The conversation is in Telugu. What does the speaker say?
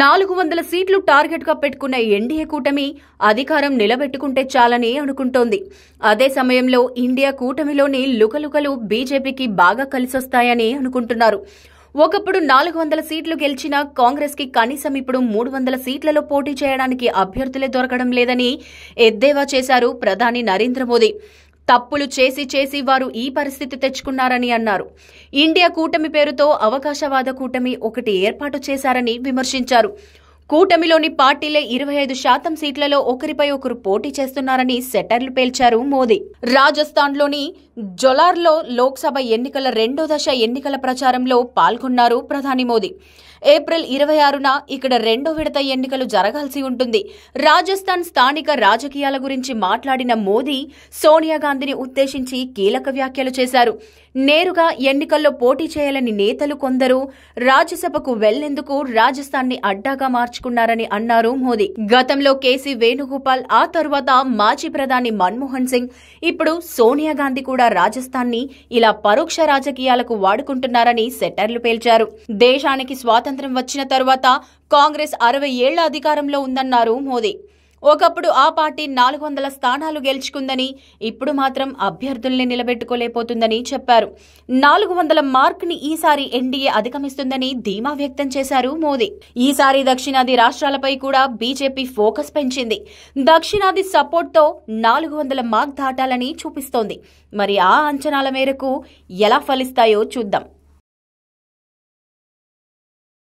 నాలుగు వందల సీట్లు టార్గెట్గా పెట్టుకున్న ఎన్డీఏ కూటమి అధికారం నిలబెట్టుకుంటే చాలని అనుకుంటోంది అదే సమయంలో ఇండియా కూటమిలోని లుకలుకలు బీజేపీకి బాగా కలిసొస్తాయని అనుకుంటున్నారు ఒకప్పుడు నాలుగు వందల సీట్లు గెలిచిన కాంగ్రెస్కి కనీసం ఇప్పుడు మూడు వందల సీట్లలో పోటీ చేయడానికి అభ్యర్థులే దొరకడం లేదని ఎద్దేవా చేశారు ప్రధాని నరేంద్ర మోదీ తప్పులు చేసి చేసి వారు ఈ పరిస్థితి తెచ్చుకున్నారని అన్నారు ఇండియా కూటమి పేరుతో అవకాశవాద కూటమి ఒకటి ఏర్పాటు చేశారని విమర్శించారు కూటమిలోని పార్టీలే ఇరవై ఐదు శాతం సీట్లలో ఒకరిపై ఒకరు పోటీ చేస్తున్నారని సెటర్లు పేల్చారు మోదీ రాజస్థాన్లోని జొలార్లో లోక్సభ ఎన్నికల రెండో దశ ఎన్నికల ప్రచారంలో పాల్గొన్నారు ప్రధాని మోదీ ఏప్రిల్ ఇరవై ఆరున ఇక్కడ రెండో విడత ఎన్నికలు జరగాల్సి ఉంటుంది రాజస్థాన్ స్థానిక రాజకీయాల గురించి మాట్లాడిన మోదీ సోనియా గాంధీని ఉద్దేశించి కీలక వ్యాఖ్యలు చేశారు నేరుగా ఎన్నికల్లో పోటీ చేయాలని నేతలు కొందరు రాజ్యసభకు వెళ్లేందుకు రాజస్థాన్ని అడ్డాగా మార్చారు మార్చుకున్నారని అన్నారు మోదీ గతంలో కేసీ వేణుగోపాల్ ఆ తర్వాత మాజీ ప్రధాని మన్మోహన్ సింగ్ ఇప్పుడు సోనియా గాంధీ కూడా రాజస్థాన్ని ఇలా పరోక్ష రాజకీయాలకు వాడుకుంటున్నారని సెటర్లు పేల్చారు దేశానికి స్వాతంత్ర్యం వచ్చిన తర్వాత కాంగ్రెస్ అరవై ఏళ్ల అధికారంలో ఉందన్నారు మోదీ ఒకప్పుడు ఆ పార్టీ నాలుగు వందల స్థానాలు గెలుచుకుందని ఇప్పుడు మాత్రం అభ్యర్థుల్ని నిలబెట్టుకోలేకపోతుందని చెప్పారు నాలుగు వందల మార్క్ని ఈసారి ఎన్డీఏ అధిగమిస్తుందని ధీమా వ్యక్తం చేశారు మోదీ ఈసారి దక్షిణాది రాష్ట్రాలపై కూడా బీజేపీ ఫోకస్ పెంచింది దక్షిణాది సపోర్ట్తో నాలుగు వందల మార్క్ దాటాలని చూపిస్తోంది మరి ఆ అంచనాల మేరకు ఎలా ఫలిస్తాయో చూద్దాం